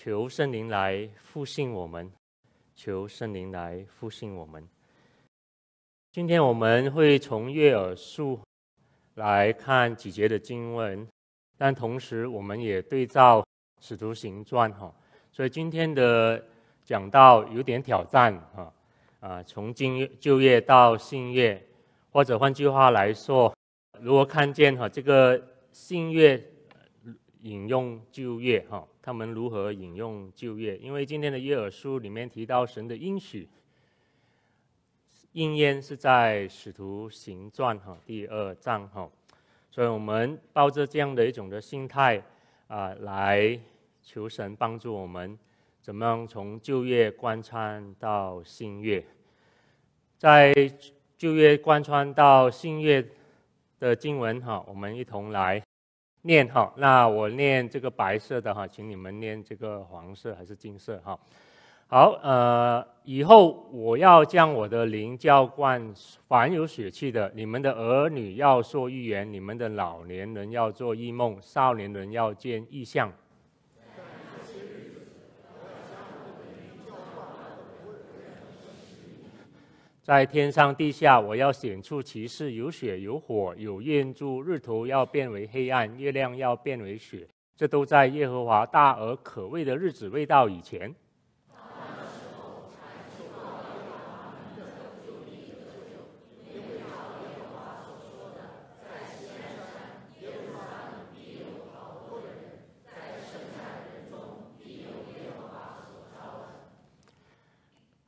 求圣灵来复兴我们，求圣灵来复兴我们。今天我们会从悦耳树来看几节的经文，但同时我们也对照使徒行传哈。所以今天的讲到有点挑战哈，啊，从经就业到信业，或者换句话来说，如果看见哈这个信业引用就业哈。他们如何引用旧约？因为今天的约尔书里面提到神的应许，应验是在使徒行传哈第二章哈，所以我们抱着这样的一种的心态啊，来求神帮助我们，怎么样从旧约贯穿到新约，在旧约贯穿到新约的经文哈，我们一同来。念哈，那我念这个白色的哈，请你们念这个黄色还是金色哈？好，呃，以后我要将我的灵教灌凡有血气的，你们的儿女要做预言，你们的老年人要做异梦，少年人要见异象。在天上地下，我要显出骑士，有血，有火，有烟柱。日头要变为黑暗，月亮要变为雪。这都在耶和华大而可畏的日子未到以前。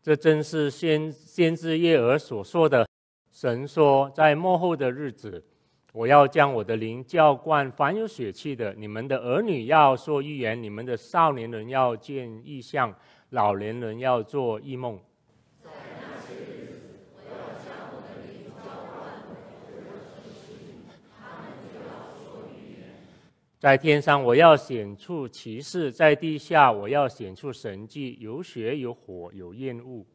这正是先先知耶和所说的：“神说，在末后的日子，我要将我的灵浇灌凡有血气的，你们的儿女要说预言，你们的少年人要见异象，老年人要做异梦。”在天上，我要显出骑士，在地下，我要显出神迹。有血，有火，有烟雾。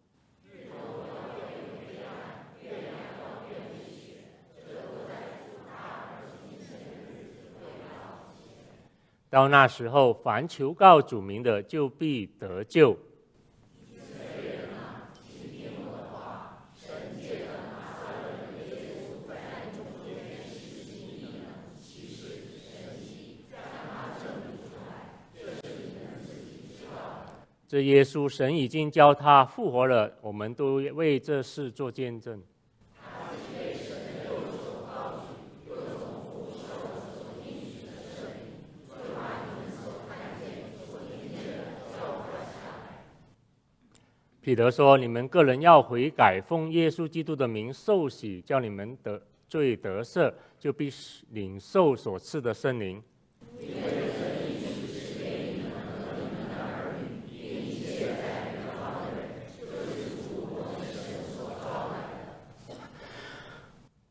到那时候，凡求告主名的，就必得救。这耶稣，神已经教他复活了，我们都为这事做见证。彼得说：“你们个人要悔改，奉耶稣基督的名受洗，叫你们得罪得赦，就必领受所赐的圣灵。”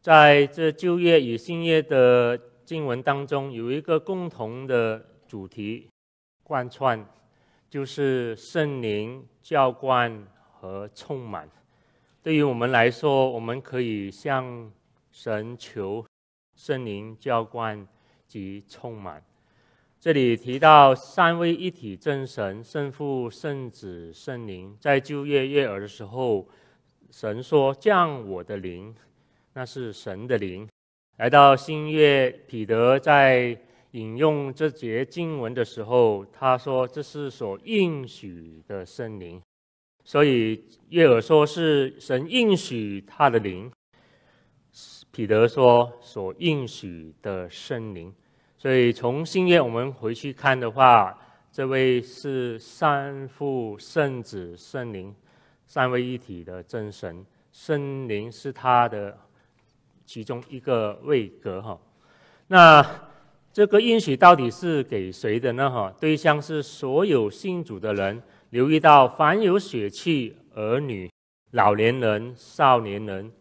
在这旧约与新约的经文当中，有一个共同的主题贯穿，就是圣灵教官和充满。对于我们来说，我们可以向神求圣灵教官及充满。这里提到三位一体真神：圣父、圣子、圣灵。在旧约月耳的时候，神说：“降我的灵。”那是神的灵，来到新月，彼得在引用这节经文的时候，他说这是所应许的圣灵，所以月尔说是神应许他的灵，彼得说所应许的圣灵，所以从新月我们回去看的话，这位是三父、圣子、圣灵三位一体的真神，圣灵是他的。其中一个位格哈，那这个应许到底是给谁的呢？哈，对象是所有信主的人。留意到，凡有血气，儿女、老年人、少年人、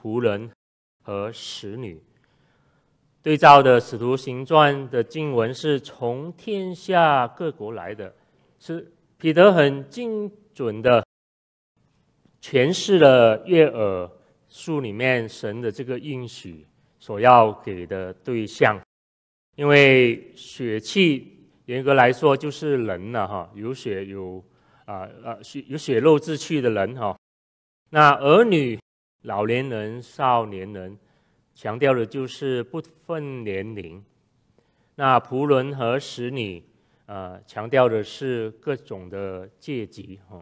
仆人和使女。对照的使徒行传的经文是从天下各国来的，是彼得很精准的诠释了约耳。树里面神的这个应许所要给的对象，因为血气严格来说就是人了哈，有血有啊啊血有血肉之躯的人哈，那儿女、老年人、少年人，强调的就是不分年龄；那仆人和使女，呃，强调的是各种的阶级哈，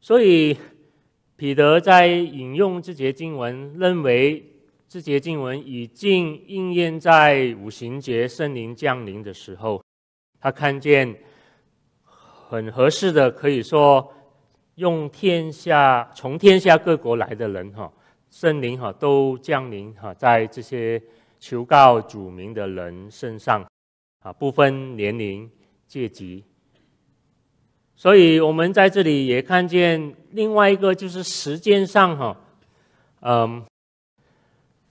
所以。彼得在引用这节经文，认为这节经文已经应验在五行节圣灵降临的时候，他看见很合适的，可以说用天下从天下各国来的人哈，圣灵哈都降临哈在这些求告主名的人身上，啊，不分年龄阶级。所以我们在这里也看见另外一个，就是时间上哈，嗯，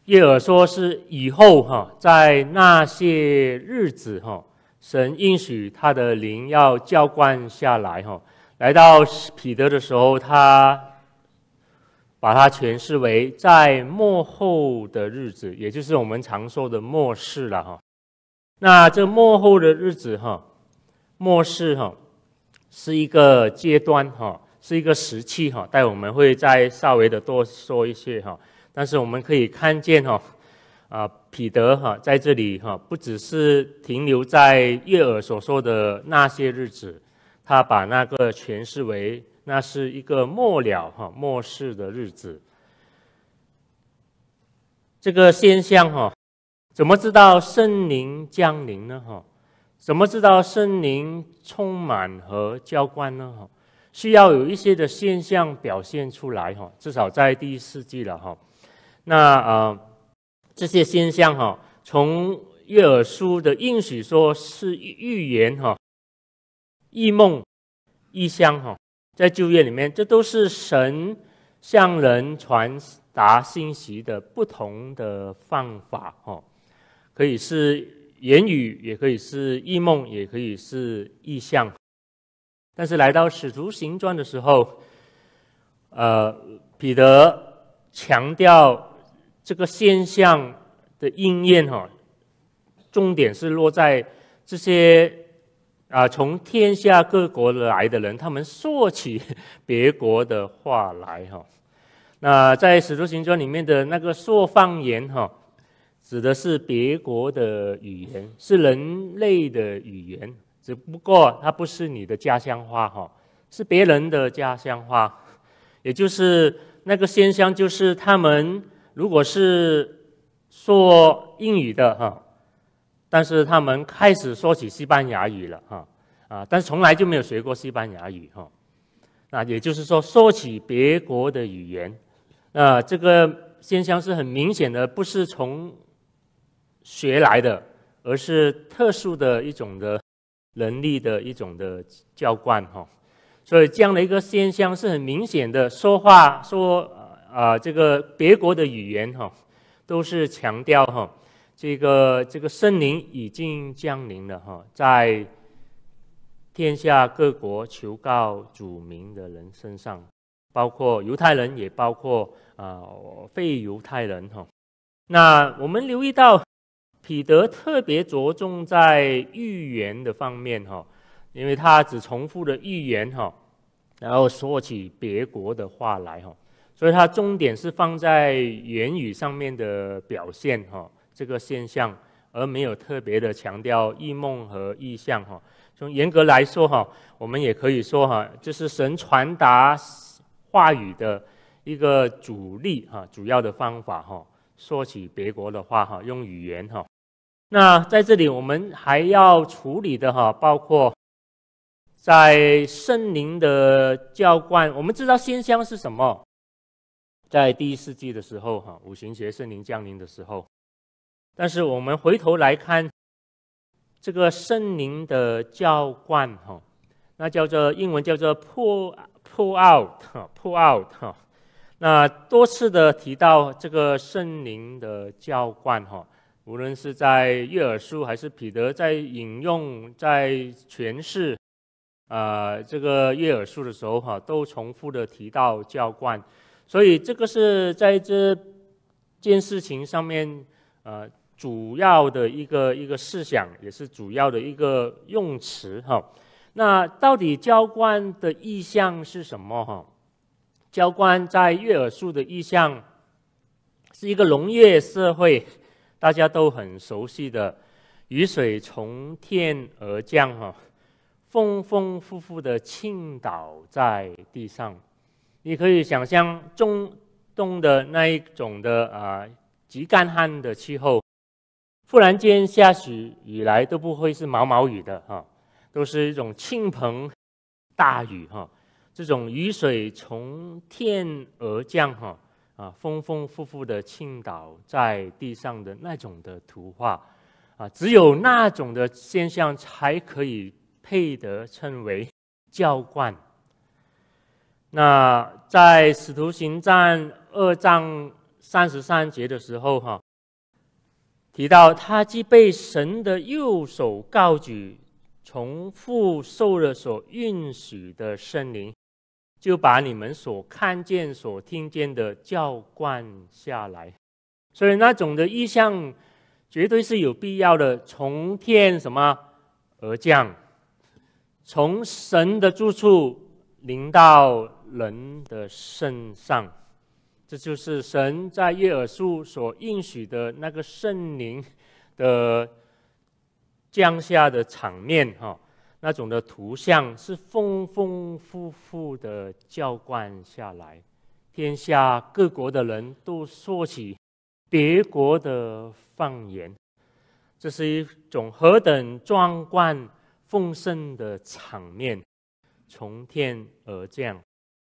耶尔说是以后哈，在那些日子哈，神应许他的灵要浇灌下来哈，来到彼得的时候，他把它诠释为在末后的日子，也就是我们常说的末世了哈。那这末后的日子哈，末世哈。是一个阶段哈，是一个时期哈，待我们会再稍微的多说一些哈。但是我们可以看见哈，啊，彼得哈在这里哈，不只是停留在月耳所说的那些日子，他把那个诠释为那是一个末了哈末世的日子。这个现象哈，怎么知道圣灵降临呢哈？怎么知道森林充满和浇灌呢？哈，需要有一些的现象表现出来哈。至少在第四季了哈。那啊，这些现象哈，从约珥书的应许说是预言哈，异梦、异象哈，在旧约里面，这都是神向人传达信息的不同的方法哈，可以是。言语也可以是异梦，也可以是异象，但是来到《使徒行传》的时候，呃，彼得强调这个现象的应验哈，重点是落在这些啊，从天下各国来的人，他们说起别国的话来哈。那在《使徒行传》里面的那个说方言哈。指的是别国的语言，是人类的语言，只不过它不是你的家乡话哈，是别人的家乡话，也就是那个现象，就是他们如果是说英语的哈，但是他们开始说起西班牙语了哈，啊，但从来就没有学过西班牙语哈，那也就是说说起别国的语言，那这个现象是很明显的，不是从。学来的，而是特殊的一种的能力的一种的浇灌哈，所以这样的一个现象是很明显的。说话说啊，这个别国的语言哈，都是强调哈，这个这个圣灵已经降临了哈，在天下各国求告主名的人身上，包括犹太人，也包括啊非犹太人哈。那我们留意到。彼得特别着重在预言的方面哈，因为他只重复了预言哈，然后说起别国的话来哈，所以他重点是放在言语上面的表现哈，这个现象，而没有特别的强调异梦和意象哈。从严格来说哈，我们也可以说哈，这是神传达话语的一个主力哈，主要的方法哈。说起别国的话，哈，用语言，哈，那在这里我们还要处理的，哈，包括在圣灵的教官，我们知道先相是什么，在第一世纪的时候，哈，五行学圣灵降临的时候。但是我们回头来看这个圣灵的教官哈，那叫做英文叫做 pull pull out，p u l l out，哈。那多次的提到这个圣灵的浇灌哈，无论是在约尔书还是彼得在引用在诠释，啊这个约尔书的时候哈，都重复的提到浇灌，所以这个是在这件事情上面，呃主要的一个一个思想，也是主要的一个用词哈。那到底浇灌的意向是什么哈？浇灌在月耳树的意象，是一个农业社会，大家都很熟悉的。雨水从天而降，哈，丰丰富富的倾倒在地上。你可以想象，中东的那一种的啊，极干旱的气候，忽然间下起雨来，都不会是毛毛雨的，哈，都是一种倾盆大雨，哈。这种雨水从天而降，哈啊，丰丰富富的倾倒在地上的那种的图画，啊，只有那种的现象才可以配得称为浇灌。那在使徒行传二章三十三节的时候，哈，提到他既被神的右手高举，从父受了所允许的圣灵。就把你们所看见、所听见的叫灌下来，所以那种的意象，绝对是有必要的。从天什么而降，从神的住处临到人的身上，这就是神在耶尔树所应许的那个圣灵的降下的场面哈。那种的图像是丰丰富富的浇灌下来，天下各国的人都说起别国的方言，这是一种何等壮观丰盛的场面，从天而降，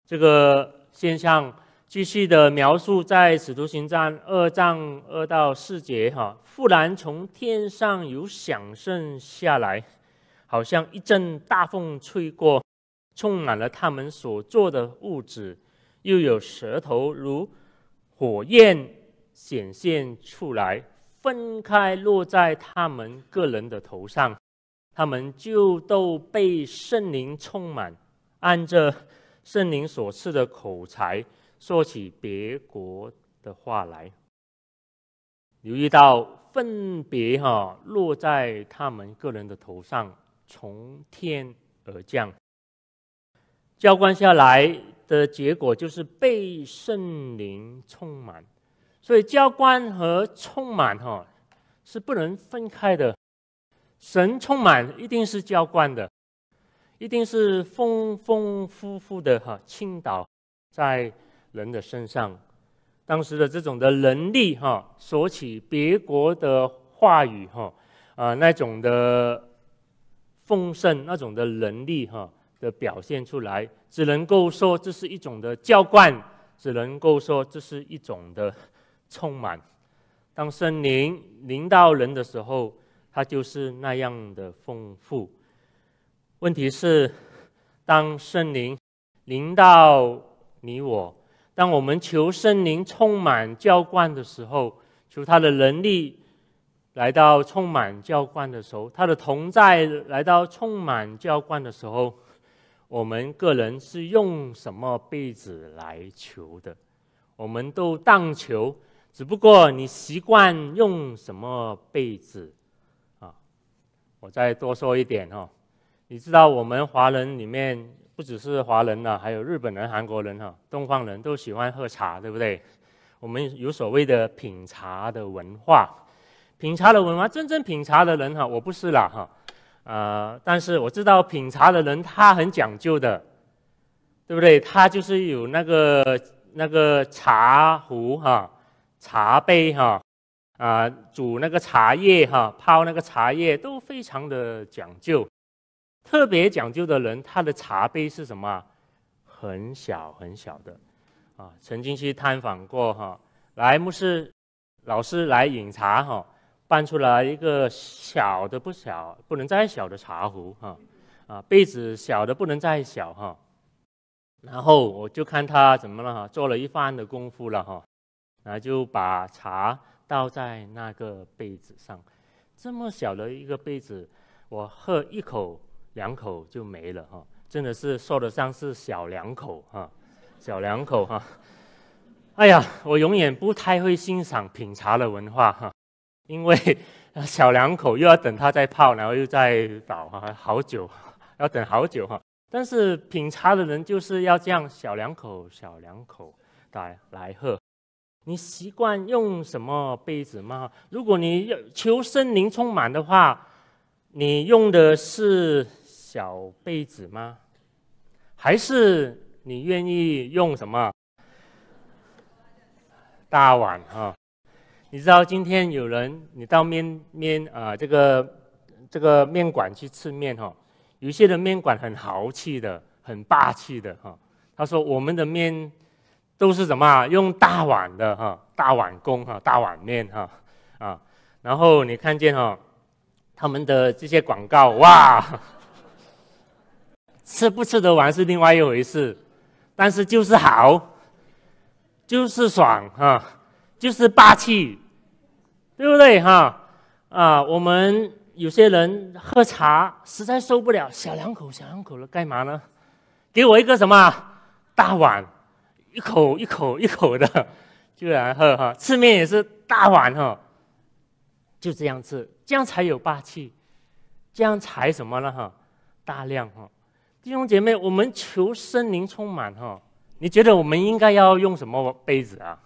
这个现象继续的描述在使徒行传二章二到四节哈，忽然从天上有响声下来。好像一阵大风吹过，充满了他们所做的物质，又有舌头如火焰显现出来，分开落在他们个人的头上，他们就都被圣灵充满，按着圣灵所赐的口才说起别国的话来。留意到分别哈落在他们个人的头上。从天而降，浇灌下来的结果就是被圣灵充满，所以浇灌和充满哈是不能分开的。神充满一定是浇灌的，一定是丰丰富富的哈倾倒在人的身上。当时的这种的能力哈，索取别国的话语哈啊那种的。丰盛那种的能力，哈的表现出来，只能够说这是一种的浇灌，只能够说这是一种的充满。当圣灵临到人的时候，他就是那样的丰富。问题是，当圣灵临到你我，当我们求圣灵充满浇灌的时候，求他的能力。来到充满教官的时候，他的同在来到充满教官的时候，我们个人是用什么杯子来求的？我们都当求，只不过你习惯用什么杯子啊？我再多说一点哈，你知道我们华人里面不只是华人呐，还有日本人、韩国人哈，东方人都喜欢喝茶，对不对？我们有所谓的品茶的文化。品茶的文化，真正品茶的人哈，我不是啦哈，呃，但是我知道品茶的人他很讲究的，对不对？他就是有那个那个茶壶哈、茶杯哈啊，煮那个茶叶哈、泡那个茶叶都非常的讲究，特别讲究的人他的茶杯是什么？很小很小的啊，曾经去探访过哈，来牧师老师来饮茶哈。搬出来一个小的不小，不能再小的茶壶哈，啊，杯子小的不能再小哈，然后我就看他怎么了哈，做了一番的功夫了哈，然后就把茶倒在那个杯子上，这么小的一个杯子，我喝一口两口就没了哈，真的是说得上是小两口哈，小两口哈，哎呀，我永远不太会欣赏品茶的文化哈。因为小两口又要等他再泡，然后又再倒哈，好久，要等好久哈。但是品茶的人就是要这样，小两口小两口来来喝。你习惯用什么杯子吗？如果你要求生灵充满的话，你用的是小杯子吗？还是你愿意用什么大碗哈？你知道今天有人你到面面啊这个这个面馆去吃面哈，有些的面馆很豪气的，很霸气的哈。他说我们的面都是什么？用大碗的哈，大碗工哈，大碗面哈啊。然后你看见哈他们的这些广告哇，吃不吃得完是另外一回事，但是就是好，就是爽哈。就是霸气，对不对哈？啊，我们有些人喝茶实在受不了，小两口、小两口了干嘛呢？给我一个什么大碗，一口一口一口的，就来喝哈吃面也是大碗哈，就这样吃，这样才有霸气，这样才什么呢哈？大量哈，弟兄姐妹，我们求生灵充满哈，你觉得我们应该要用什么杯子啊？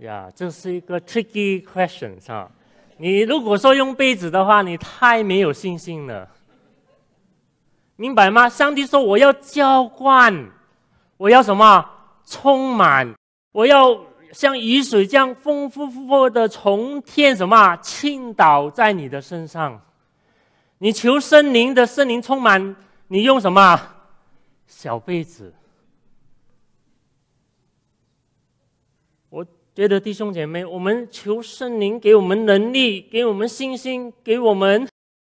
呀，这是一个 tricky question 哈，你如果说用杯子的话，你太没有信心了，明白吗？上帝说我要浇灌，我要什么？充满，我要像雨水这样丰富富的从天什么倾倒在你的身上。你求森林的森林充满，你用什么？小杯子。觉得弟兄姐妹，我们求圣灵给我们能力，给我们信心，给我们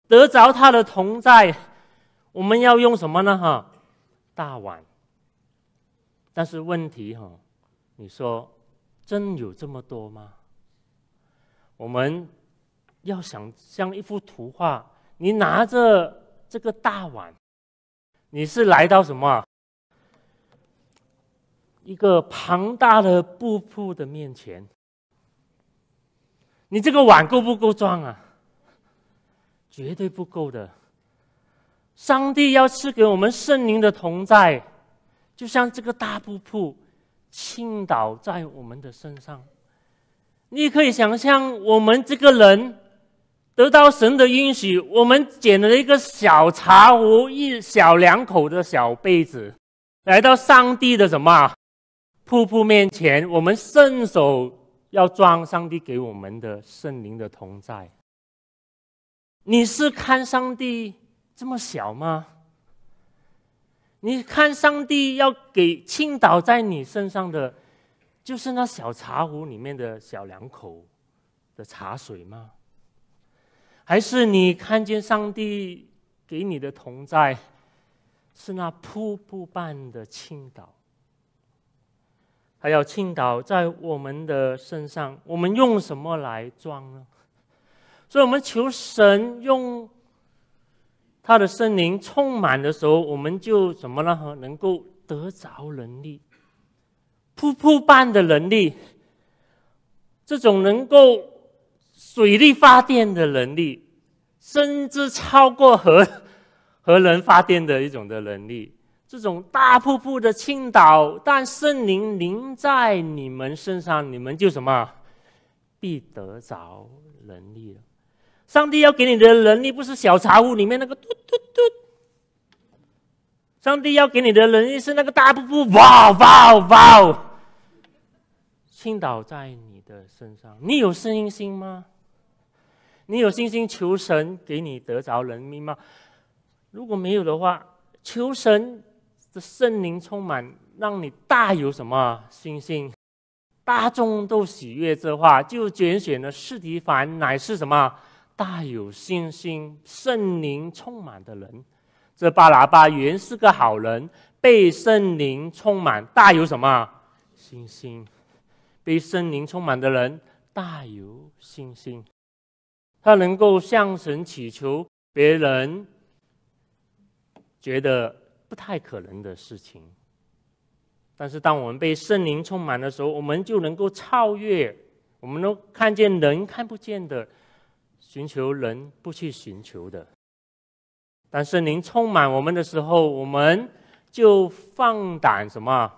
得着他的同在。我们要用什么呢？哈，大碗。但是问题哈，你说真有这么多吗？我们要想像一幅图画，你拿着这个大碗，你是来到什么？一个庞大的布铺的面前，你这个碗够不够装啊？绝对不够的。上帝要赐给我们圣灵的同在，就像这个大瀑布倾倒在我们的身上。你可以想象，我们这个人得到神的允许，我们捡了一个小茶壶，一小两口的小杯子，来到上帝的什么？瀑布面前，我们伸手要装上帝给我们的圣灵的同在。你是看上帝这么小吗？你看上帝要给倾倒在你身上的，就是那小茶壶里面的小两口的茶水吗？还是你看见上帝给你的同在，是那瀑布般的倾倒？还要倾倒在我们的身上，我们用什么来装呢？所以，我们求神用他的圣灵充满的时候，我们就怎么了？能够得着能力，瀑布般的能力，这种能够水力发电的能力，甚至超过核核能发电的一种的能力。这种大瀑布的倾倒，但圣灵淋在你们身上，你们就什么必得着能力了。上帝要给你的能力，不是小茶壶里面那个嘟嘟嘟。上帝要给你的能力是那个大瀑布哇哇哇倾倒在你的身上。你有信心吗？你有信心求神给你得着能力吗？如果没有的话，求神。这圣灵充满，让你大有什么信心？大众都喜悦这话，就拣选了释提凡，乃是什么？大有信心，圣灵充满的人。这巴拿巴原是个好人，被圣灵充满，大有什么信心？被圣灵充满的人，大有信心，他能够向神祈求，别人觉得。不太可能的事情。但是，当我们被圣灵充满的时候，我们就能够超越，我们能看见人看不见的，寻求人不去寻求的。但是，您充满我们的时候，我们就放胆什么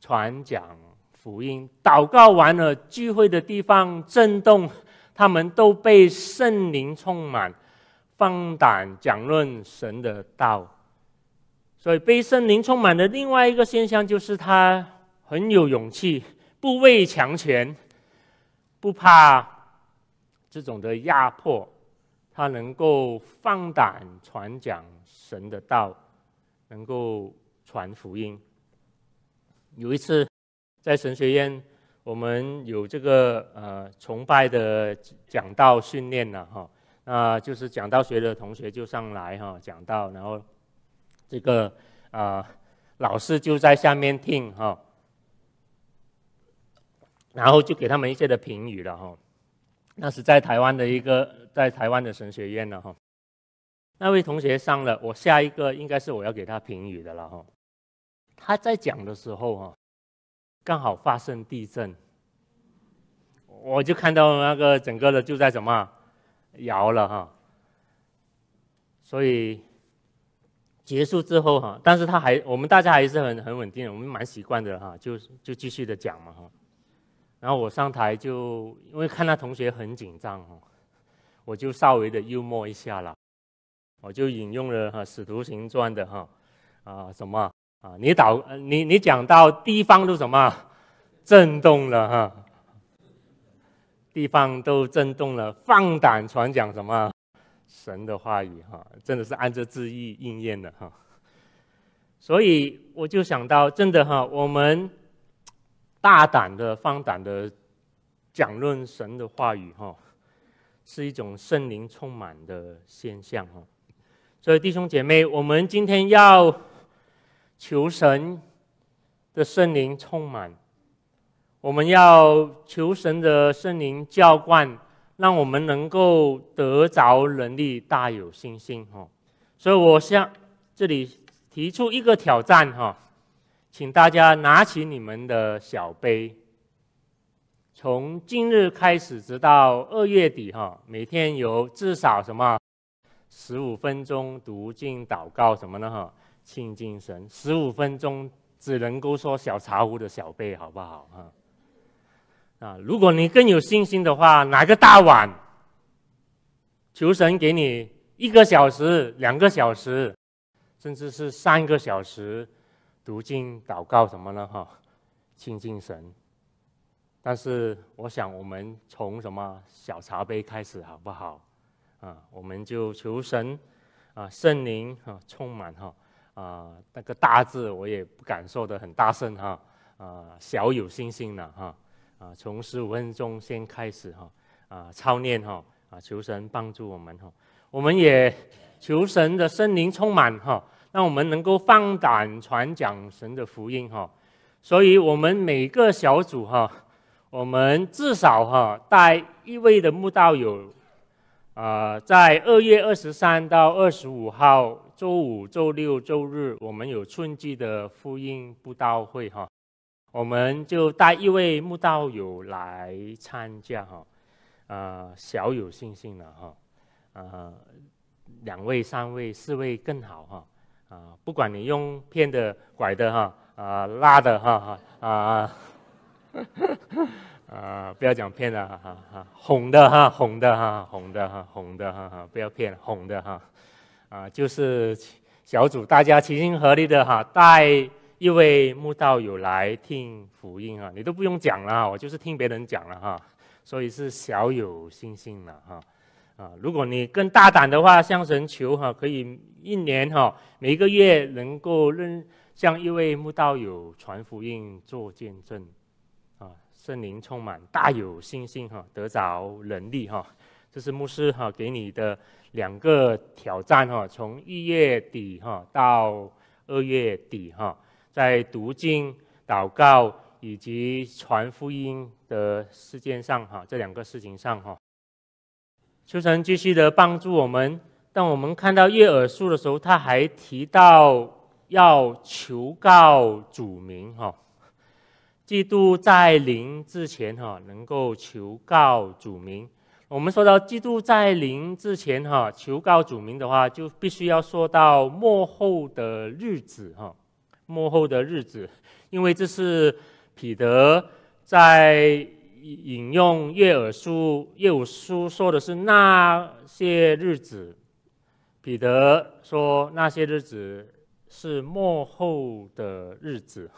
传讲福音、祷告。完了，聚会的地方震动，他们都被圣灵充满，放胆讲论神的道。所以，悲圣灵充满的另外一个现象就是，他很有勇气，不畏强权，不怕这种的压迫，他能够放胆传讲神的道，能够传福音。有一次在神学院，我们有这个呃崇拜的讲道训练了哈，那就是讲道学的同学就上来哈讲道，然后。这个啊，老师就在下面听哈，然后就给他们一些的评语了哈。那是在台湾的一个，在台湾的神学院了哈。那位同学上了，我下一个应该是我要给他评语的了哈。他在讲的时候哈，刚好发生地震，我就看到那个整个的就在什么摇了哈，所以。结束之后哈，但是他还我们大家还是很很稳定的，我们蛮习惯的哈，就就继续的讲嘛哈。然后我上台就因为看他同学很紧张哈，我就稍微的幽默一下了，我就引用了《哈使徒行传》的哈啊什么啊你导你你讲到地方都什么震动了哈，地方都震动了，放胆传讲什么？神的话语哈，真的是按着字意应验的哈。所以我就想到，真的哈，我们大胆的、放胆的讲论神的话语哈，是一种圣灵充满的现象哈。所以弟兄姐妹，我们今天要求神的圣灵充满，我们要求神的圣灵浇灌。让我们能够得着能力，大有信心哈。所以，我向这里提出一个挑战哈，请大家拿起你们的小杯，从今日开始，直到二月底哈，每天有至少什么十五分钟读经祷告什么呢？哈，亲近神十五分钟，只能够说小茶壶的小杯，好不好？哈。啊，如果你更有信心的话，拿个大碗。求神给你一个小时、两个小时，甚至是三个小时，读经、祷告什么呢？哈，亲近神。但是我想，我们从什么小茶杯开始好不好？啊，我们就求神啊，圣灵啊，充满哈啊，那个大字我也不敢说的很大声哈啊，小有信心了哈。啊，从十五分钟先开始哈，啊，操念哈，啊，求神帮助我们哈，我们也求神的圣灵充满哈，让我们能够放胆传讲神的福音哈，所以我们每个小组哈，我们至少哈带一位的慕道友，啊，在二月二十三到二十五号，周五、周六、周日，我们有春季的福音布道会哈。我们就带一位木道友来参加哈，呃，小有信心了哈，呃，两位、三位、四位更好哈，啊，不管你用骗的、拐的哈，啊，拉的哈，啊，啊，不要讲骗的哈，哈，哄的哈，哄的哈，哄的哈，哄的哈哈，不要骗，哄的哈，啊，就是小组大家齐心合力的哈，带。一位牧道友来听福音啊，你都不用讲了，我就是听别人讲了哈，所以是小有信心了哈。啊，如果你更大胆的话，向神求哈，可以一年哈，每个月能够认向一位牧道友传福音做见证，啊，圣灵充满，大有信心哈，得着能力哈，这是牧师哈给你的两个挑战哈，从一月底哈到二月底哈。在读经、祷告以及传福音的事件上，哈，这两个事情上，哈，求神继续的帮助我们。当我们看到耶尔书的时候，他还提到要求告主名，哈，基督在临之前，哈，能够求告主名。我们说到基督在临之前，哈，求告主名的话，就必须要说到末后的日子，哈。幕后的日子，因为这是彼得在引用叶尔书、叶五书说的是那些日子。彼得说那些日子是幕后的日子。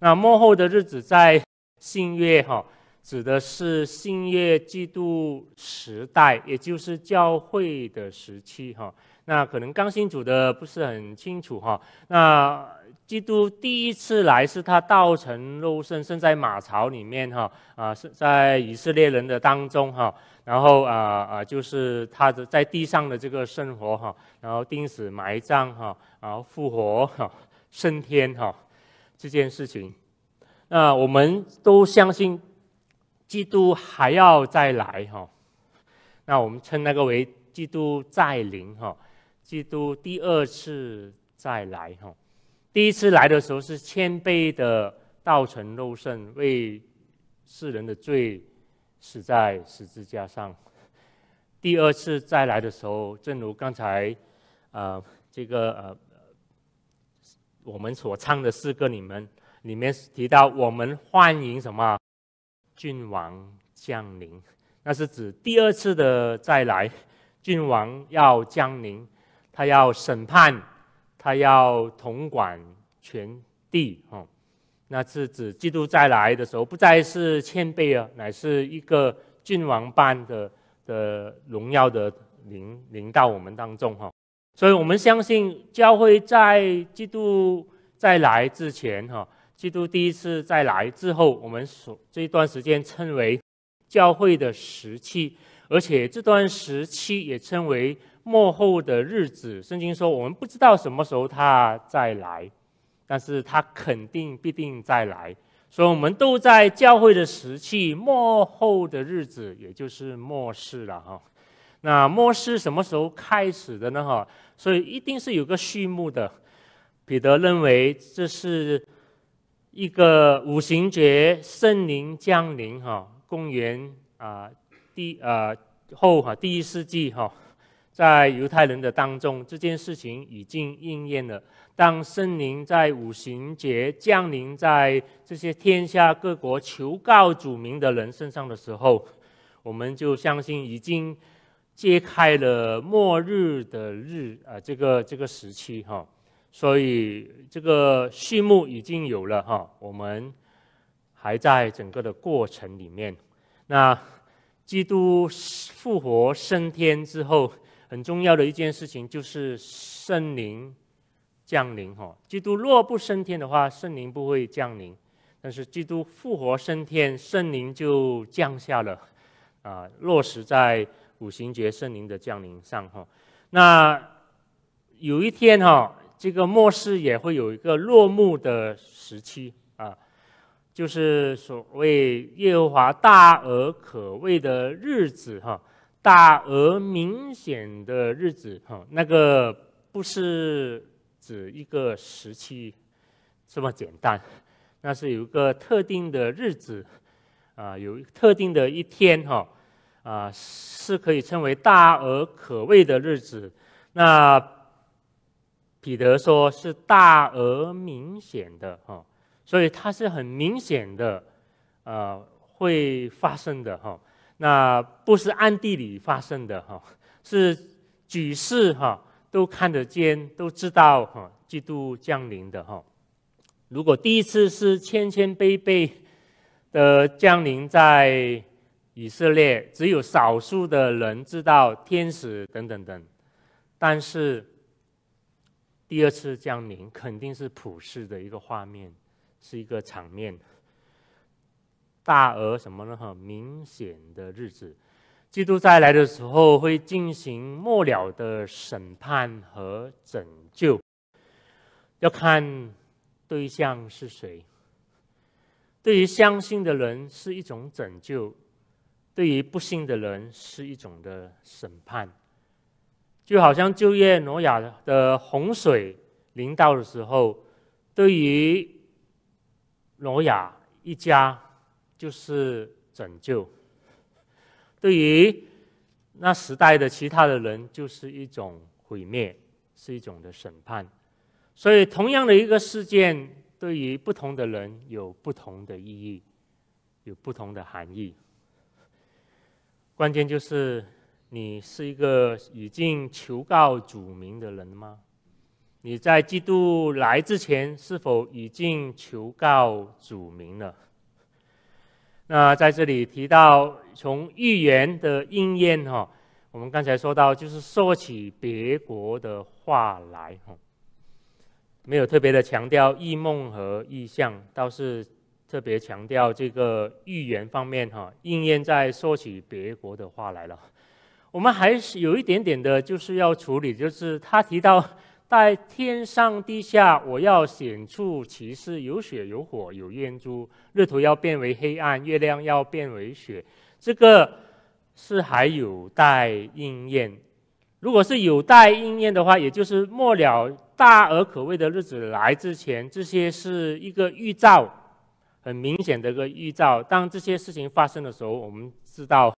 那幕后的日子在信约哈，指的是信约基督时代，也就是教会的时期哈。那可能刚新主的不是很清楚哈。那基督第一次来是他道成肉身，生在马槽里面哈，啊，是在以色列人的当中哈，然后啊啊，就是他的在地上的这个生活哈，然后钉死埋葬哈，然后复活哈，升天哈，这件事情。那我们都相信基督还要再来哈，那我们称那个为基督再临哈，基督第二次再来哈。第一次来的时候是谦卑的道成肉身，为世人的罪死在十字架上。第二次再来的时候，正如刚才，呃，这个呃，我们所唱的诗歌里面，里面提到我们欢迎什么君王降临，那是指第二次的再来，君王要降临，他要审判。他要统管全地，哈，那是指基督再来的时候，不再是谦卑啊，乃是一个君王般的的荣耀的领领到我们当中，哈。所以我们相信教会在基督再来之前，哈，基督第一次再来之后，我们所这一段时间称为教会的时期。而且这段时期也称为末后的日子，圣经说我们不知道什么时候他再来，但是他肯定必定再来，所以我们都在教会的时期末后的日子，也就是末世了哈。那末世什么时候开始的呢？哈，所以一定是有个序幕的。彼得认为这是一个五行诀圣灵降临哈，公元啊。第呃后哈第一世纪哈，在犹太人的当中，这件事情已经应验了。当圣灵在五行节降临在这些天下各国求告主名的人身上的时候，我们就相信已经揭开了末日的日啊这个这个时期哈。所以这个序幕已经有了哈，我们还在整个的过程里面。那。基督复活升天之后，很重要的一件事情就是圣灵降临。哈，基督若不升天的话，圣灵不会降临；但是基督复活升天，圣灵就降下了，啊，落实在五行节圣灵的降临上。哈，那有一天哈，这个末世也会有一个落幕的时期啊。就是所谓耶和华大而可畏的日子哈，大而明显的日子哈，那个不是指一个时期这么简单，那是有一个特定的日子啊，有特定的一天哈，啊是可以称为大而可畏的日子，那彼得说是大而明显的哈。所以它是很明显的，呃，会发生的哈。那不是暗地里发生的哈，是举世哈都看得见、都知道哈基督降临的哈。如果第一次是千千辈辈的降临在以色列，只有少数的人知道天使等等等，但是第二次降临肯定是普世的一个画面。是一个场面，大而什么呢？很明显的日子，基督再来的时候会进行末了的审判和拯救，要看对象是谁。对于相信的人是一种拯救，对于不信的人是一种的审判。就好像旧约挪亚的洪水临到的时候，对于罗亚一家就是拯救，对于那时代的其他的人，就是一种毁灭，是一种的审判。所以，同样的一个事件，对于不同的人，有不同的意义，有不同的含义。关键就是，你是一个已经求告主名的人吗？你在基督来之前是否已经求告主名了？那在这里提到从预言的应验哈，我们刚才说到就是说起别国的话来哈，没有特别的强调异梦和异象，倒是特别强调这个预言方面哈，应验在说起别国的话来了。我们还是有一点点的就是要处理，就是他提到。在天上地下，我要显出其是，有血，有火，有烟珠。日头要变为黑暗，月亮要变为雪。这个是还有待应验。如果是有待应验的话，也就是末了大而可畏的日子来之前，这些是一个预兆，很明显的一个预兆。当这些事情发生的时候，我们知道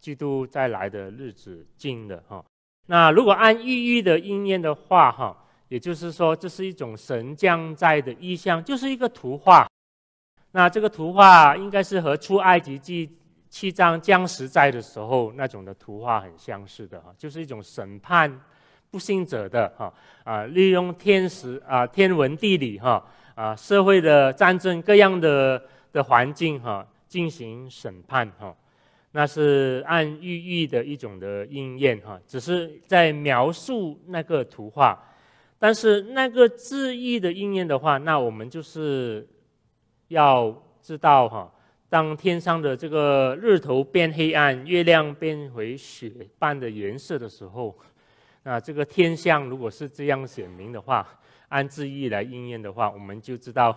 基督再来的日子近了哈。那如果按寓意的意念的话，哈，也就是说这是一种神将灾的意象，就是一个图画。那这个图画应该是和出埃及记七章将实在的时候那种的图画很相似的，哈，就是一种审判不信者的，哈啊，利用天时啊天文地理，哈啊社会的战争各样的的环境，哈进行审判，哈。那是按寓意的一种的应验哈，只是在描述那个图画。但是那个字意的应验的话，那我们就是要知道哈，当天上的这个日头变黑暗，月亮变回雪般的颜色的时候，那这个天象如果是这样显明的话，按字意来应验的话，我们就知道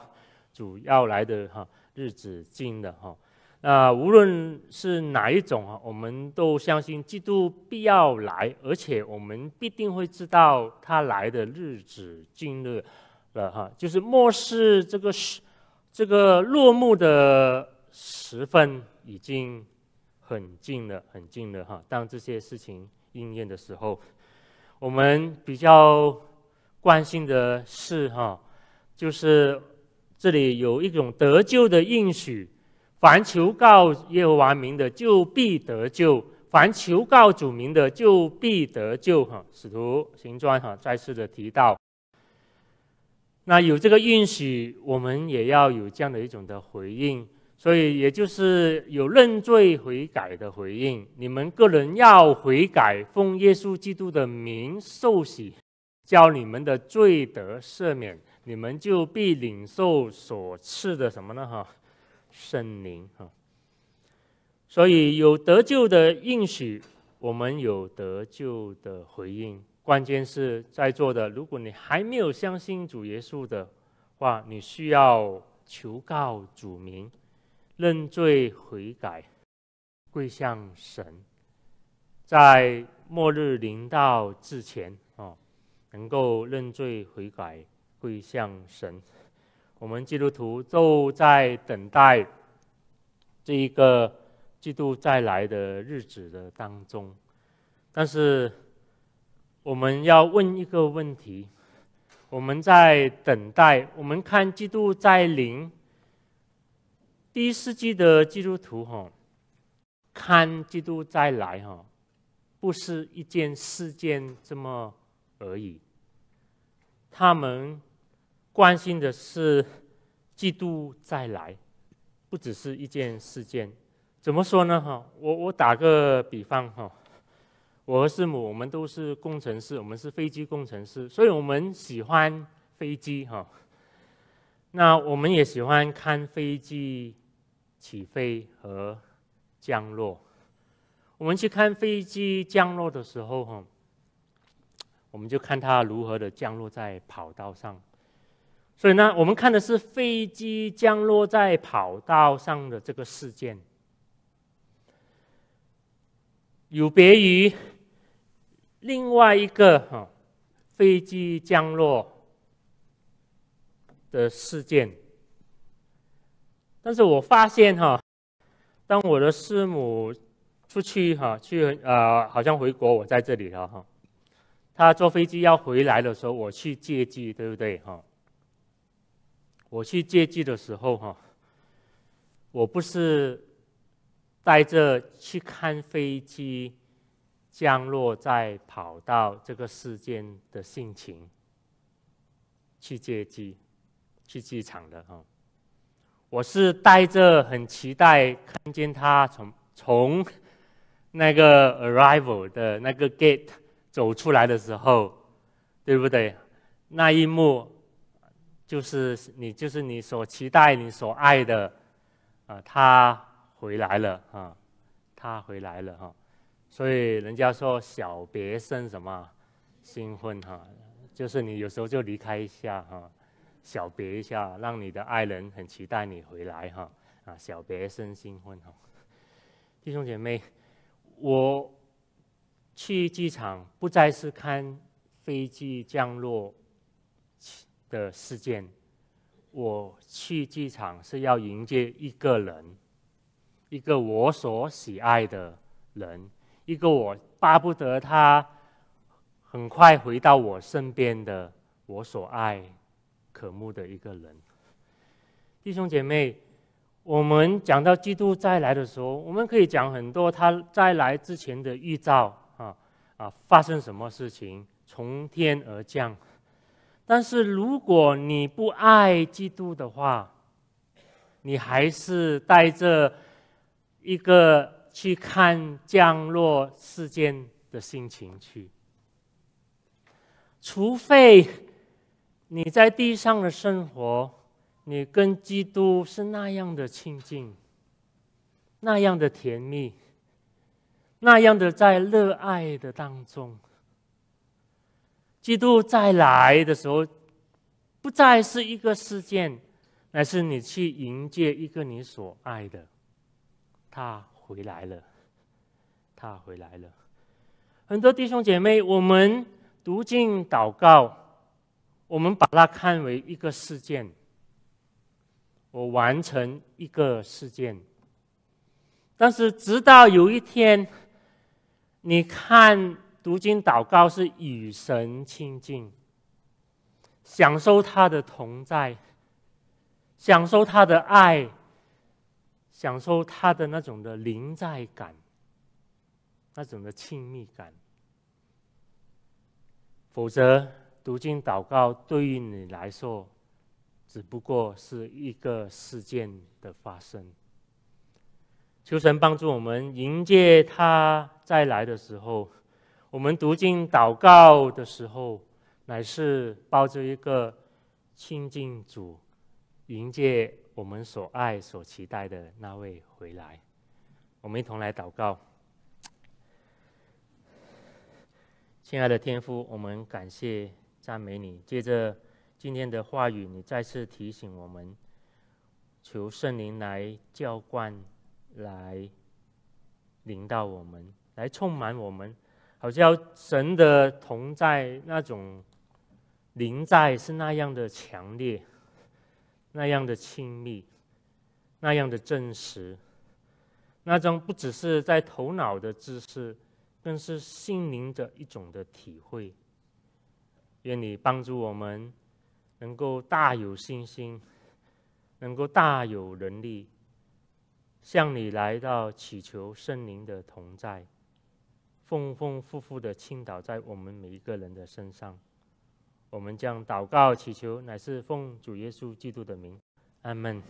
主要来的哈日子近了哈。啊，无论是哪一种啊，我们都相信基督必要来，而且我们必定会知道他来的日子近了，哈，就是末世这个时，这个落幕的时分已经很近了，很近了哈。当这些事情应验的时候，我们比较关心的是哈，就是这里有一种得救的应许。凡求告耶和华名的，就必得救；凡求告主名的，就必得救。哈，使徒行传哈再次的提到。那有这个允许，我们也要有这样的一种的回应。所以，也就是有认罪悔改的回应。你们个人要悔改，奉耶稣基督的名受洗，叫你们的罪得赦免，你们就必领受所赐的什么呢？哈。圣灵啊，所以有得救的应许，我们有得救的回应。关键是在座的，如果你还没有相信主耶稣的话，你需要求告主名，认罪悔改，跪向神，在末日临到之前哦，能够认罪悔改，跪向神。我们基督徒都在等待这一个基督再来的日子的当中，但是我们要问一个问题：我们在等待，我们看基督再临，第一世纪的基督徒哈，看基督再来哈，不是一件事件这么而已，他们。关心的是，季度再来，不只是一件事件。怎么说呢？哈，我我打个比方哈，我和师母，我们都是工程师，我们是飞机工程师，所以我们喜欢飞机哈。那我们也喜欢看飞机起飞和降落。我们去看飞机降落的时候哈，我们就看它如何的降落在跑道上。所以呢，我们看的是飞机降落在跑道上的这个事件，有别于另外一个哈飞机降落的事件。但是我发现哈，当我的师母出去哈去啊，好像回国，我在这里了哈。她坐飞机要回来的时候，我去接机，对不对哈？我去接机的时候，哈，我不是带着去看飞机降落在跑道这个事件的性情去接机、去机场的哈，我是带着很期待看见他从从那个 arrival 的那个 gate 走出来的时候，对不对？那一幕。就是你，就是你所期待、你所爱的，啊，他回来了啊，他回来了哈，所以人家说“小别胜什么”，新婚哈，就是你有时候就离开一下哈，小别一下，让你的爱人很期待你回来哈，啊，小别胜新婚哈，弟兄姐妹，我去机场不再是看飞机降落。的事件，我去机场是要迎接一个人，一个我所喜爱的人，一个我巴不得他很快回到我身边的我所爱、渴慕的一个人。弟兄姐妹，我们讲到基督再来的时候，我们可以讲很多他在来之前的预兆啊啊，发生什么事情，从天而降。但是如果你不爱基督的话，你还是带着一个去看降落世间的心情去，除非你在地上的生活，你跟基督是那样的亲近，那样的甜蜜，那样的在热爱的当中。基督再来的时候，不再是一个事件，乃是你去迎接一个你所爱的，他回来了，他回来了。很多弟兄姐妹，我们读经祷告，我们把它看为一个事件，我完成一个事件。但是直到有一天，你看。读经祷告是与神亲近，享受他的同在，享受他的爱，享受他的那种的临在感，那种的亲密感。否则，读经祷告对于你来说，只不过是一个事件的发生。求神帮助我们迎接他再来的时候。我们读经祷告的时候，乃是抱着一个亲近主，迎接我们所爱所期待的那位回来。我们一同来祷告，亲爱的天父，我们感谢赞美你。借着今天的话语，你再次提醒我们，求圣灵来浇灌，来领导我们，来充满我们。好像神的同在，那种临在是那样的强烈，那样的亲密，那样的真实，那种不只是在头脑的知识，更是心灵的一种的体会。愿你帮助我们，能够大有信心，能够大有能力，向你来到祈求圣灵的同在。丰丰富富的倾倒在我们每一个人的身上，我们将祷告祈求，乃是奉主耶稣基督的名，阿门。